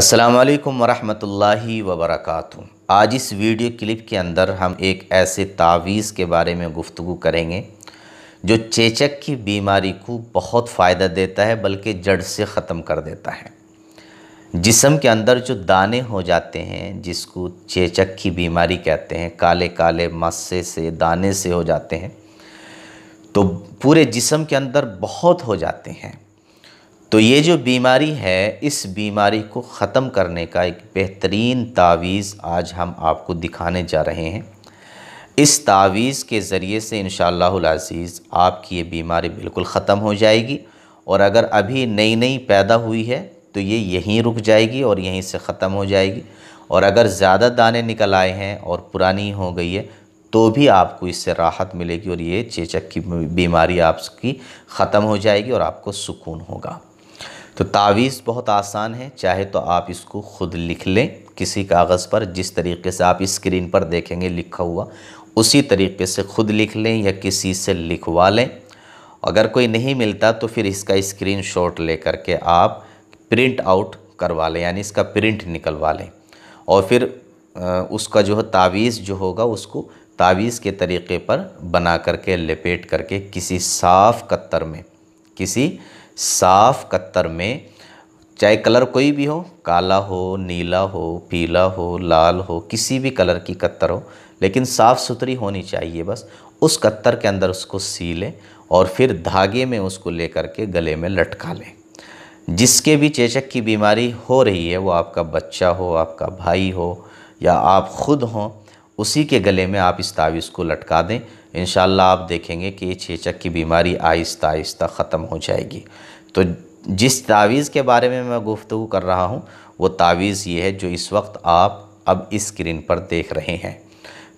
असलकम वरहमतुल्लाहि वबरकatuh आज इस वीडियो क्लिप के अंदर हम एक ऐसे तावीज़ के बारे में गुफ्तु करेंगे जो चेचक की बीमारी को बहुत फ़ायदा देता है बल्कि जड़ से ख़त्म कर देता है जिसम के अंदर जो दाने हो जाते हैं जिसको चेचक की बीमारी कहते हैं काले काले मस्से से दाने से हो जाते हैं तो पूरे जिसम के अंदर बहुत हो जाते हैं तो ये जो बीमारी है इस बीमारी को ख़त्म करने का एक बेहतरीन तावीज़ आज हम आपको दिखाने जा रहे हैं इस तावीज़ के ज़रिए से इन अज़ीज़ आपकी ये बीमारी बिल्कुल ख़त्म हो जाएगी और अगर अभी नई नई पैदा हुई है तो ये यहीं रुक जाएगी और यहीं से ख़त्म हो जाएगी और अगर ज़्यादा दाने निकल आए हैं और पुरानी हो गई है तो भी आपको इससे राहत मिलेगी और ये चेचक की बीमारी आपकी ख़त्म हो जाएगी और आपको सुकून होगा तो तावीज़ बहुत आसान है चाहे तो आप इसको खुद लिख लें किसी कागज़ पर जिस तरीके से आप स्क्रीन पर देखेंगे लिखा हुआ उसी तरीके से खुद लिख लें या किसी से लिखवा लें अगर कोई नहीं मिलता तो फिर इसका स्क्रीन शॉट ले करके आप प्रिंट आउट करवा लें यानी इसका प्रिंट निकलवा लें और फिर उसका जो है तावीज़ जो होगा उसको तावीज़ के तरीके पर बना करके लपेट करके किसी साफ़ कत्तर में किसी साफ कत्तर में चाहे कलर कोई भी हो काला हो नीला हो पीला हो लाल हो किसी भी कलर की कत्तर हो लेकिन साफ़ सुथरी होनी चाहिए बस उस कत्तर के अंदर उसको सी लें और फिर धागे में उसको लेकर के गले में लटका लें जिसके भी चेचक की बीमारी हो रही है वो आपका बच्चा हो आपका भाई हो या आप खुद हों उसी के गले में आप इस तावीज़ को लटका दें इन आप देखेंगे कि ये छेचक की बीमारी आहिस्ता आहिस्ता ख़त्म हो जाएगी तो जिस तावीज़ के बारे में मैं गुफ्तु कर रहा हूँ वो तावीज़ ये है जो इस वक्त आप अब इस्क्रीन पर देख रहे हैं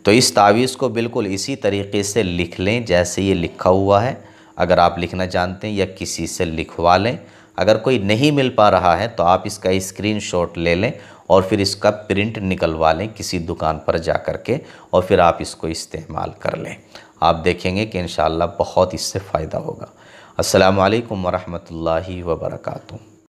तो इस तावीज़ को बिल्कुल इसी तरीके से लिख लें जैसे ये लिखा हुआ है अगर आप लिखना जानते हैं या किसी से लिखवा लें अगर कोई नहीं मिल पा रहा है तो आप इसका स्क्रीनशॉट ले लें और फिर इसका प्रिंट निकलवा लें किसी दुकान पर जा कर के और फिर आप इसको इस्तेमाल कर लें आप देखेंगे कि इन बहुत इससे फ़ायदा होगा असलकम वरहमल वर्का